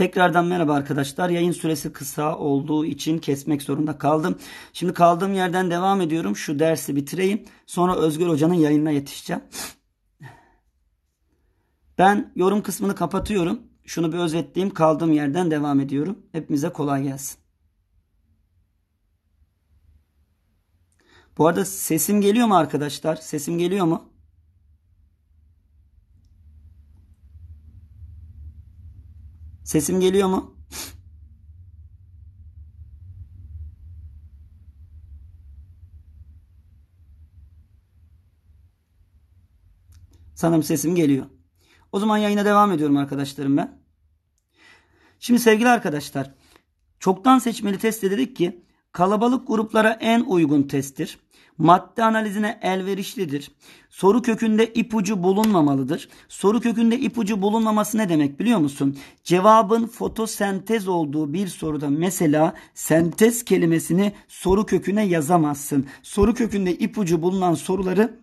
Tekrardan merhaba arkadaşlar. Yayın süresi kısa olduğu için kesmek zorunda kaldım. Şimdi kaldığım yerden devam ediyorum. Şu dersi bitireyim. Sonra Özgür Hoca'nın yayınına yetişeceğim. Ben yorum kısmını kapatıyorum. Şunu bir özetleyeyim. Kaldığım yerden devam ediyorum. Hepimize kolay gelsin. Bu arada sesim geliyor mu arkadaşlar? Sesim geliyor mu? Sesim geliyor mu? Sanırım sesim geliyor. O zaman yayına devam ediyorum arkadaşlarım ben. Şimdi sevgili arkadaşlar, çoktan seçmeli test dedik ki kalabalık gruplara en uygun testtir madde analizine elverişlidir. Soru kökünde ipucu bulunmamalıdır. Soru kökünde ipucu bulunmaması ne demek biliyor musun? Cevabın fotosentez olduğu bir soruda mesela sentez kelimesini soru köküne yazamazsın. Soru kökünde ipucu bulunan soruları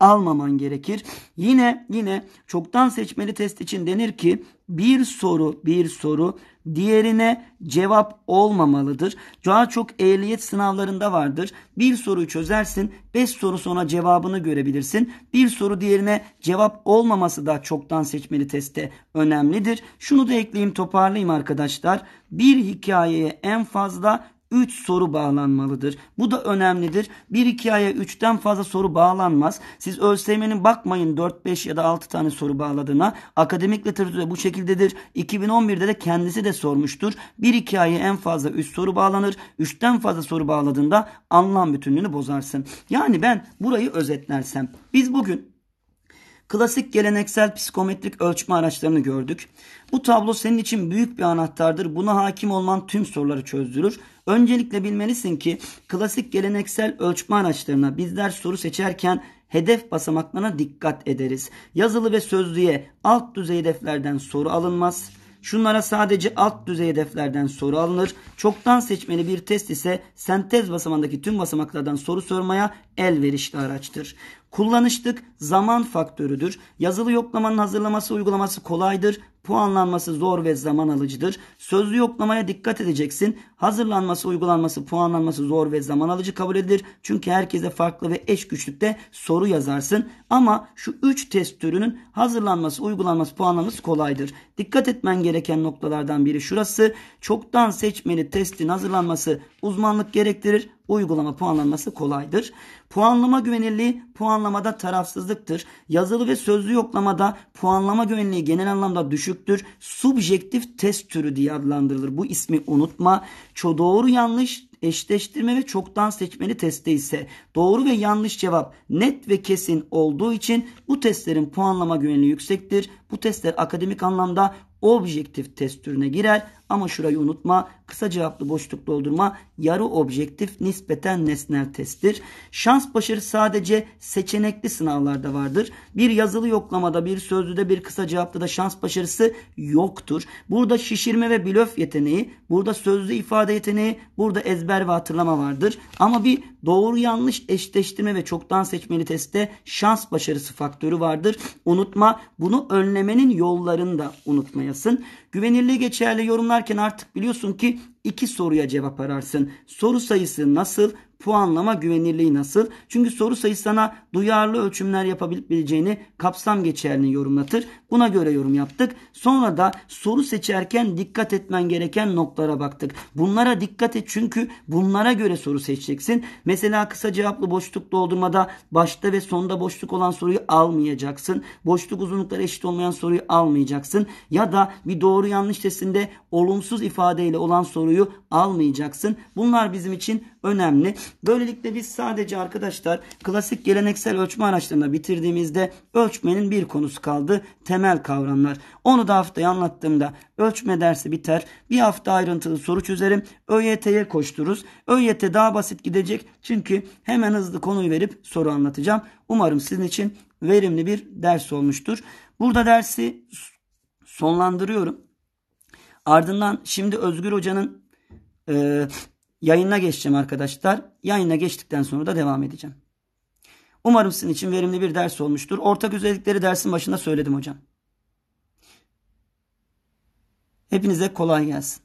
almaman gerekir. Yine yine çoktan seçmeli test için denir ki bir soru bir soru diğerine cevap olmamalıdır. Daha çok ehliyet sınavlarında vardır. Bir soruyu çözersin, beş soru sonra cevabını görebilirsin. Bir soru diğerine cevap olmaması da çoktan seçmeli teste önemlidir. Şunu da ekleyeyim toparlayayım arkadaşlar. Bir hikayeye en fazla 3 soru bağlanmalıdır. Bu da önemlidir. 1-2 aya 3'ten fazla soru bağlanmaz. Siz ÖSYM'nin bakmayın 4-5 ya da 6 tane soru bağladığına. Akademik literatürde bu şekildedir. 2011'de de kendisi de sormuştur. 1-2 aya en fazla 3 soru bağlanır. 3'ten fazla soru bağladığında anlam bütünlüğünü bozarsın. Yani ben burayı özetlersem. Biz bugün Klasik geleneksel psikometrik ölçme araçlarını gördük. Bu tablo senin için büyük bir anahtardır. Buna hakim olman tüm soruları çözdürür. Öncelikle bilmelisin ki klasik geleneksel ölçme araçlarına bizler soru seçerken hedef basamaklarına dikkat ederiz. Yazılı ve sözlüye alt düzey hedeflerden soru alınmaz. Şunlara sadece alt düzey hedeflerden soru alınır. Çoktan seçmeli bir test ise sentez basamandaki tüm basamaklardan soru sormaya elverişli araçtır. Kullanışlık zaman faktörüdür. Yazılı yoklamanın hazırlaması uygulaması kolaydır. Puanlanması zor ve zaman alıcıdır. Sözlü yoklamaya dikkat edeceksin. Hazırlanması, uygulanması, puanlanması zor ve zaman alıcı kabul edilir. Çünkü herkese farklı ve eş güçlükte soru yazarsın. Ama şu 3 test türünün hazırlanması, uygulanması, puanlanması kolaydır. Dikkat etmen gereken noktalardan biri şurası. Çoktan seçmeli testin hazırlanması uzmanlık gerektirir uygulama puanlanması kolaydır. Puanlama güvenirliği puanlamada tarafsızlıktır. Yazılı ve sözlü yoklamada puanlama güvenliği genel anlamda düşüktür. Subjektif test türü diye adlandırılır. Bu ismi unutma. Çoğu doğru yanlış eşleştirme ve çoktan seçmeli testte ise doğru ve yanlış cevap net ve kesin olduğu için bu testlerin puanlama güvenliği yüksektir. Bu testler akademik anlamda objektif test türüne girer ama şurayı unutma. Kısa cevaplı boşluk doldurma yarı objektif nispeten nesnel testtir. Şans başarı sadece seçenekli sınavlarda vardır. Bir yazılı yoklamada, bir sözlüde, bir kısa cevapta da şans başarısı yoktur. Burada şişirme ve blöf yeteneği, burada sözlü ifade yeteneği, burada ezber ve hatırlama vardır. Ama bir doğru yanlış eşleştirme ve çoktan seçmeli testte şans başarısı faktörü vardır. Unutma bunu önlemenin yollarını da unutmayasın. Güvenirliği geçerli yorumlar derken artık biliyorsun ki iki soruya cevap ararsın. Soru sayısı nasıl? Puanlama güvenirliği nasıl? Çünkü soru sayısı sana duyarlı ölçümler yapabileceğini kapsam geçerliğini yorumlatır. Buna göre yorum yaptık. Sonra da soru seçerken dikkat etmen gereken noktalara baktık. Bunlara dikkat et çünkü bunlara göre soru seçeceksin. Mesela kısa cevaplı boşluk doldurmada başta ve sonda boşluk olan soruyu almayacaksın. Boşluk uzunlukları eşit olmayan soruyu almayacaksın. Ya da bir doğru yanlış testinde olumsuz ifadeyle olan soruyu randevuyu almayacaksın. Bunlar bizim için önemli. Böylelikle biz sadece arkadaşlar klasik geleneksel ölçme araçlarına bitirdiğimizde ölçmenin bir konusu kaldı. Temel kavramlar. Onu da haftaya anlattığımda ölçme dersi biter. Bir hafta ayrıntılı soru çözerim. ÖYT'ye koştururuz. ÖYT daha basit gidecek. Çünkü hemen hızlı konuyu verip soru anlatacağım. Umarım sizin için verimli bir ders olmuştur. Burada dersi sonlandırıyorum. Ardından şimdi Özgür Hoca'nın e, yayınına geçeceğim arkadaşlar. Yayına geçtikten sonra da devam edeceğim. Umarım sizin için verimli bir ders olmuştur. Ortak özellikleri dersin başında söyledim hocam. Hepinize kolay gelsin.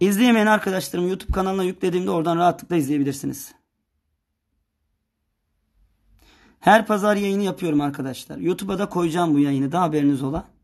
İzleyemeyen arkadaşlarım YouTube kanalına yüklediğimde oradan rahatlıkla izleyebilirsiniz. Her pazar yayını yapıyorum arkadaşlar. YouTube'a da koyacağım bu yayını da haberiniz olan.